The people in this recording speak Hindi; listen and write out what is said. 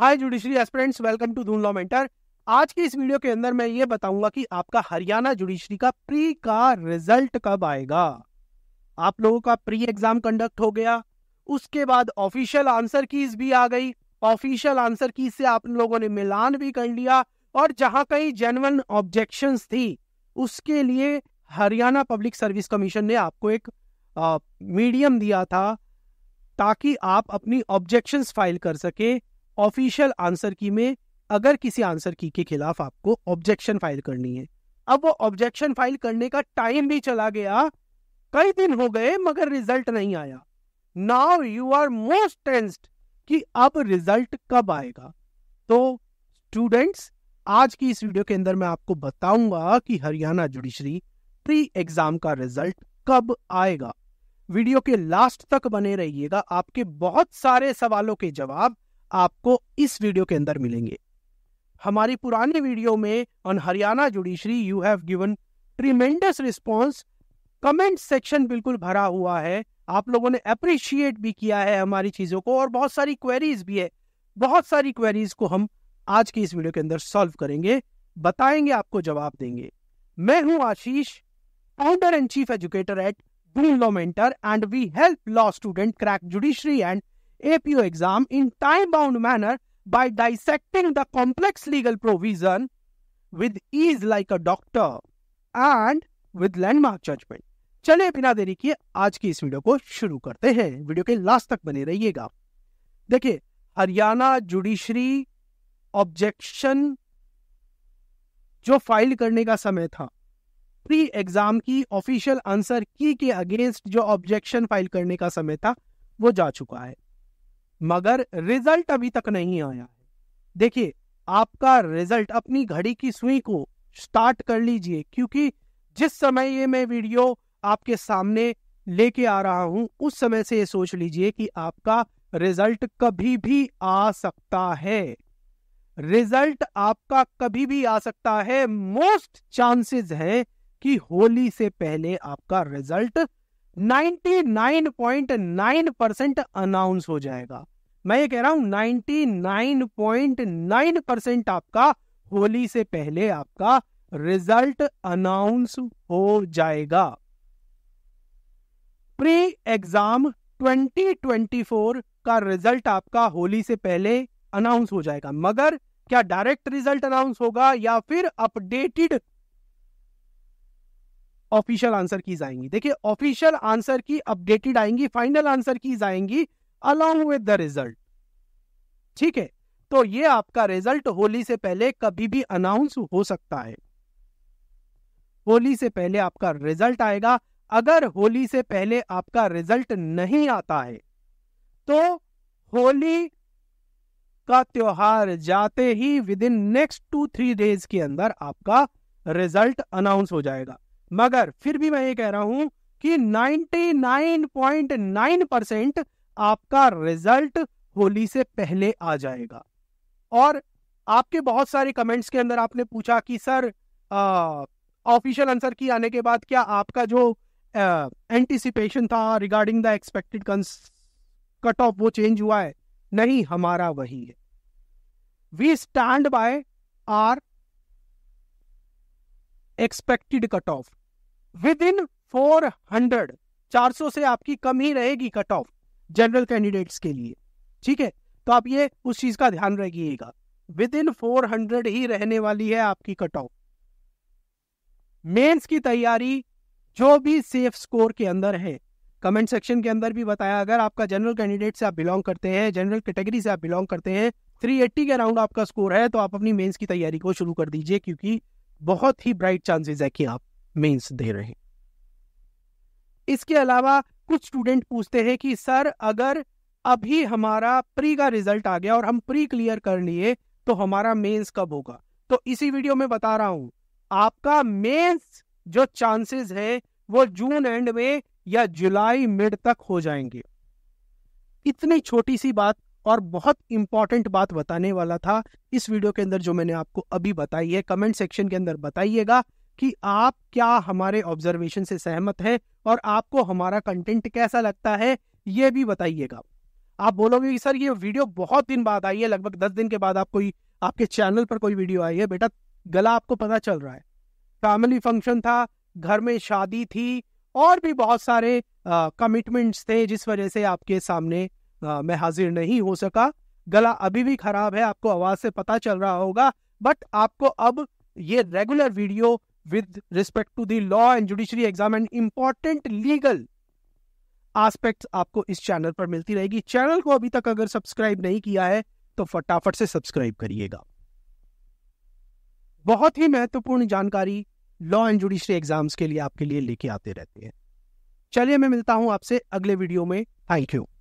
Hi judiciary aspirants welcome to Doon Law Mentor आज की इस वीडियो के अंदर मैं ये बताऊंगा कि आपका हरियाणा जुडिशरी का प्री का रिजल्ट कब आएगा आप लोगों का प्री एग्जाम कंडक्ट हो गया उसके बाद ऑफिशियल आंसर कीज भी आ गई ऑफिशियल आंसर कीज से आप लोगों ने मिलान भी कर लिया और जहां कहीं जेनवन ऑब्जेक्शन थी उसके लिए हरियाणा पब्लिक सर्विस कमीशन ने आपको एक मीडियम दिया था ताकि आप अपनी ऑब्जेक्शंस फाइल कर सके ऑफिशियल आंसर की में अगर किसी आंसर की के खिलाफ आपको ऑब्जेक्शन फाइल करनी है अब वो ऑब्जेक्शन फाइल करने का टाइम भी चला गया कई दिन हो गए मगर रिजल्ट नहीं आया now you are most tensed कि अब रिजल्ट कब आएगा तो स्टूडेंट्स आज की इस वीडियो के अंदर मैं आपको बताऊंगा कि हरियाणा जुडिशरी प्री एग्जाम का रिजल्ट कब आएगा वीडियो के लास्ट तक बने रहिएगा आपके बहुत सारे सवालों के जवाब आपको इस वीडियो के अंदर मिलेंगे हमारी पुरानी वीडियो में on Haryana judiciary you have given tremendous response comment section बिल्कुल भरा हुआ है आप लोगों ने अप्रिशिएट भी किया है हमारी चीज़ों को और बहुत सारी क्वेरीज भी है बहुत सारी क्वेरीज को हम आज की इस वीडियो के अंदर सॉल्व करेंगे बताएंगे आपको जवाब देंगे मैं हूं Ashish founder and chief educator at Doon Law Mentor and we help law student crack judiciary and APO exam in time-bound manner by dissecting the complex legal provision with ease like a doctor and with landmark judgment. चले बिना देरी किए आज की इस वीडियो को शुरू करते हैं वीडियो के लास्ट तक बने रहिएगा देखिए हरियाणा जुडिशरी ऑब्जेक्शन जो फाइल करने का समय था प्री एग्जाम की ऑफिशियल आंसर की के अगेंस्ट जो ऑब्जेक्शन फाइल करने का समय था वो जा चुका है मगर रिजल्ट अभी तक नहीं आया है देखिए आपका रिजल्ट अपनी घड़ी की सुई को स्टार्ट कर लीजिए क्योंकि जिस समय ये मैं वीडियो आपके सामने लेके आ रहा हूं उस समय से ये सोच लीजिए कि आपका रिजल्ट कभी भी आ सकता है रिजल्ट आपका कभी भी आ सकता है मोस्ट चांसेस है कि होली से पहले आपका रिजल्ट 99.9 परसेंट अनाउंस हो जाएगा मैं ये कह रहा हूं 99.9 परसेंट आपका होली से पहले आपका रिजल्ट अनाउंस हो जाएगा प्री एग्जाम 2024 का रिजल्ट आपका होली से पहले अनाउंस हो जाएगा मगर क्या डायरेक्ट रिजल्ट अनाउंस होगा या फिर अपडेटेड ऑफिशियल आंसर कीज आएंगी देखिए ऑफिशियल आंसर की अपडेटेड आएंगी फाइनल आंसर कीज आएंगी अलॉन्ग विद द रिजल्ट ठीक है तो ये आपका रिजल्ट होली से पहले कभी भी अनाउंस हो सकता है होली से पहले आपका रिजल्ट आएगा अगर होली से पहले आपका रिजल्ट नहीं आता है तो होली का त्योहार जाते ही within next two three days के अंदर आपका रिजल्ट अनाउंस हो जाएगा मगर फिर भी मैं ये कह रहा हूं कि 99.9 परसेंट आपका रिजल्ट होली से पहले आ जाएगा और आपके बहुत सारे कमेंट्स के अंदर आपने पूछा कि सर ऑफिशियल आंसर की आने के बाद क्या आपका जो एंटिसिपेशन था regarding the expected cut off वो चेंज हुआ है नहीं हमारा वही है we stand by our expected cut off within four hundred चार सौ से आपकी कम ही रहेगी कट ऑफ जनरल कैंडिडेट्स के लिए ठीक है तो आप ये उस चीज का ध्यान रखिएगा विद इन फोर हंड्रेड ही रहने वाली है आपकी कट ऑफ मेंस की तैयारी जो भी सेफ स्कोर के अंदर है कमेंट सेक्शन के अंदर भी बताया अगर आपका जनरल कैंडिडेट से आप बिलोंग करते हैं जनरल कैटेगरी से आप बिलोंग करते हैं 380 के अराउंड आपका स्कोर है तो आप अपनी मेंस की तैयारी को शुरू कर दीजिए क्योंकि बहुत ही ब्राइट चांसेस है कि आप मेंस दे रहे हैं इसके अलावा कुछ स्टूडेंट पूछते हैं कि सर अगर अभी हमारा प्री का रिजल्ट आ गया और हम प्री क्लियर कर लिए तो हमारा मेंस कब होगा तो इसी वीडियो में बता रहा हूं आपका मेंस जो चांसेस है वो जून एंड में या जुलाई मिड तक हो जाएंगे इतनी छोटी सी बात और बहुत इंपॉर्टेंट बात बताने वाला था इस वीडियो के अंदर जो मैंने आपको अभी बताई है कमेंट सेक्शन के अंदर बताइएगा कि आप क्या हमारे ऑब्जर्वेशन से सहमत हैं और आपको हमारा कंटेंट कैसा लगता है ये भी बताइएगा आप बोलोगे कि सर ये वीडियो बहुत दिन बाद आई है लगभग दस दिन के बाद आप कोई आपके चैनल पर कोई वीडियो आई है बेटा गला आपको पता चल रहा है फैमिली फंक्शन था घर में शादी थी और भी बहुत सारे कमिटमेंट्स थे जिस वजह से आपके सामने आ, मैं हाजिर नहीं हो सका गला अभी भी खराब है आपको आवाज से पता चल रहा होगा बट आपको अब ये regular video with respect to the law and judiciary exam and important legal aspects आपको इस चैनल पर मिलती रहेगी चैनल को अभी तक अगर सब्सक्राइब नहीं किया है तो फटाफट से सब्सक्राइब करिएगा बहुत ही महत्वपूर्ण जानकारी लॉ एंड जुडिशरी एग्जाम्स के लिए आपके लिए लेके आते रहते हैं चलिए मैं मिलता हूं आपसे अगले वीडियो में थैंक यू